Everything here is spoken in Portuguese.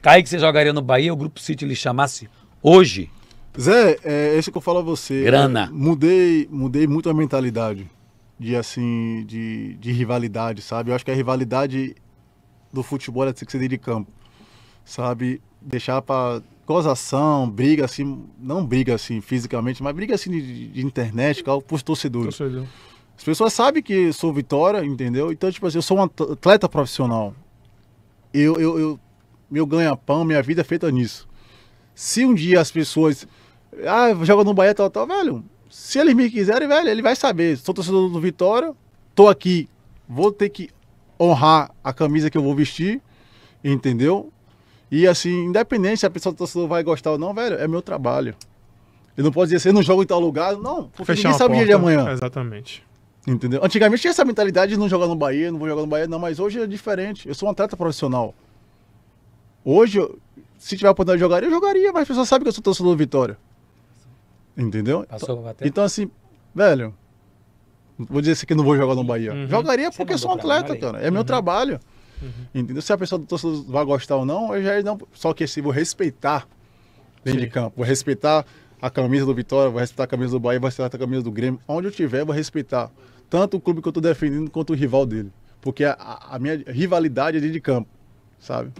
Kaique, você jogaria no Bahia, o Grupo City lhe chamasse hoje? Zé, é esse que eu falo a você. É, Grana. Eu mudei, mudei muito a mentalidade de assim, de, de rivalidade, sabe? Eu acho que a rivalidade do futebol é ter que ser de campo, sabe? Deixar para gozação, briga assim, não briga assim fisicamente, mas briga assim de, de internet, cal, os torcedores. Torcedor. As pessoas sabem que sou Vitória, entendeu? Então, tipo assim, eu sou um atleta profissional. Eu, eu, eu meu ganha-pão, minha vida é feita nisso. Se um dia as pessoas. Ah, joga no Bahia, tal, tal, velho. Se eles me quiserem, velho, ele vai saber. Sou torcedor do Vitória, tô aqui, vou ter que honrar a camisa que eu vou vestir, entendeu? E assim, independente se a pessoa do torcedor vai gostar ou não, velho, é meu trabalho. Eu não posso dizer assim, não jogo em tal lugar, não, porque ninguém sabe dia de amanhã. Exatamente. Entendeu? Antigamente tinha essa mentalidade de não jogar no Bahia, não vou jogar no Bahia, não, mas hoje é diferente. Eu sou um atleta profissional. Hoje, se tiver a oportunidade de jogar, eu jogaria, mas a pessoa sabe que eu sou torcedor do Vitória. Entendeu? Passou, Então, então assim, velho, vou dizer isso que não vou jogar no Bahia. Uhum. Jogaria porque sou um atleta, cara. É uhum. meu trabalho. Uhum. Entendeu? Se a pessoa do torcedor vai gostar ou não, eu já não. Só que se assim, vou respeitar dentro de campo, vou respeitar a camisa do Vitória, vou respeitar a camisa do Bahia, vou respeitar a camisa do Grêmio. Onde eu tiver, vou respeitar. Tanto o clube que eu tô defendendo quanto o rival dele. Porque a, a minha rivalidade é dentro de campo, sabe?